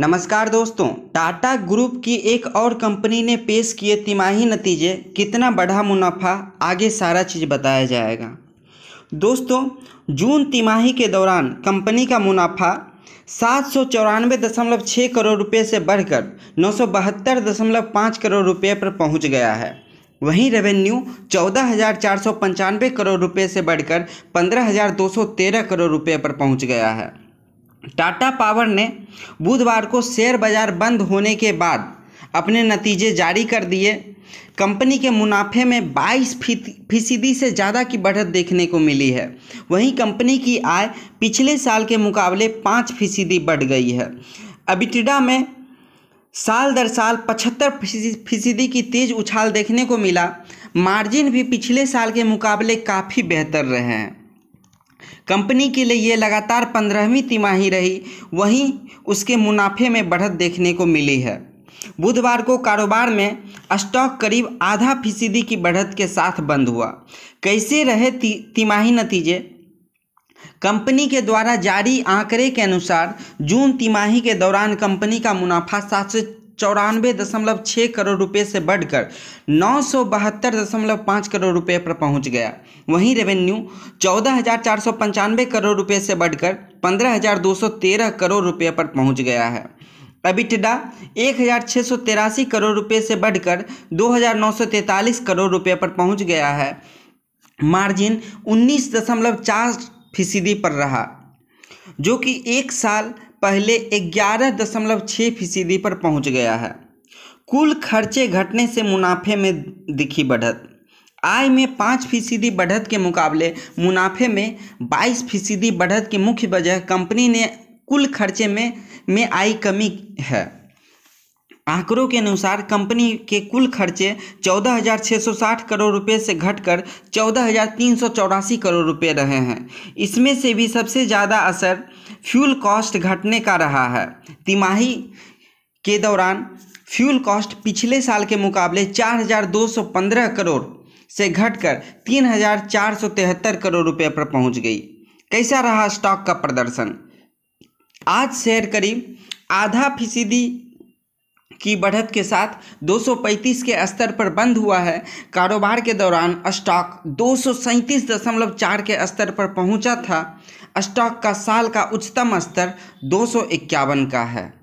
नमस्कार दोस्तों टाटा ग्रुप की एक और कंपनी ने पेश किए तिमाही नतीजे कितना बढ़ा मुनाफा आगे सारा चीज़ बताया जाएगा दोस्तों जून तिमाही के दौरान कंपनी का मुनाफा सात सौ चौरानवे दशमलव छः करोड़ रुपये से बढ़कर नौ सौ बहत्तर दशमलव पाँच करोड़ रुपये पर पहुंच गया है वहीं रेवेन्यू चौदह हज़ार चार सौ पंचानवे करोड़ रुपये से बढ़कर पंद्रह हज़ार दो सौ तेरह करोड़ रुपये पर पहुंच गया है टाटा पावर ने बुधवार को शेयर बाजार बंद होने के बाद अपने नतीजे जारी कर दिए कंपनी के मुनाफे में 22 फीसदी से ज़्यादा की बढ़त देखने को मिली है वहीं कंपनी की आय पिछले साल के मुकाबले 5 फीसदी बढ़ गई है अबिटिडा में साल दर साल पचहत्तर फीसदी की तेज़ उछाल देखने को मिला मार्जिन भी पिछले साल के मुकाबले काफ़ी बेहतर रहे हैं कंपनी के लिए ये लगातार पंद्रहवीं तिमाही रही वहीं उसके मुनाफे में बढ़त देखने को मिली है बुधवार को कारोबार में स्टॉक करीब आधा फीसदी की बढ़त के साथ बंद हुआ कैसे रहे ति, तिमाही नतीजे कंपनी के द्वारा जारी आंकड़े के अनुसार जून तिमाही के दौरान कंपनी का मुनाफा सात चौरानवे दशमलव छः करोड़ रुपए से बढ़कर नौ सौ बहत्तर दशमलव पाँच करोड़ रुपए पर पहुंच गया वहीं रेवेन्यू चौदह हजार चार सौ पंचानवे करोड़ रुपए से बढ़कर पंद्रह हजार दो सौ तेरह करोड़ रुपए पर पहुंच गया है अबिटडा एक हजार छः सौ तिरासी करोड़ रुपए से बढ़कर दो हजार नौ सौ तैंतालीस करोड़ रुपये पर पहुँच गया है मार्जिन उन्नीस दशमलव चार फीसदी पर रहा जो कि एक साल पहले ग्यारह दशमलव छः फीसदी पर पहुंच गया है कुल खर्चे घटने से मुनाफे में दिखी बढ़त आय में पाँच फीसदी बढ़त के मुकाबले मुनाफे में बाईस फीसदी बढ़त की मुख्य वजह कंपनी ने कुल खर्चे में में आई कमी है आंकड़ों के अनुसार कंपनी के कुल खर्चे 14,660 करोड़ रुपए से घटकर चौदह करोड़ रुपए रहे हैं इसमें से भी सबसे ज़्यादा असर फ्यूल कॉस्ट घटने का रहा है तिमाही के दौरान फ्यूल कॉस्ट पिछले साल के मुकाबले 4,215 करोड़ से घटकर 3,473 करोड़ रुपए पर पहुंच गई कैसा रहा स्टॉक का प्रदर्शन आज शेयर करीब आधा फीसदी की बढ़त के साथ 235 के स्तर पर बंद हुआ है कारोबार के दौरान स्टॉक दो के स्तर पर पहुंचा था स्टॉक का साल का उच्चतम स्तर दो का है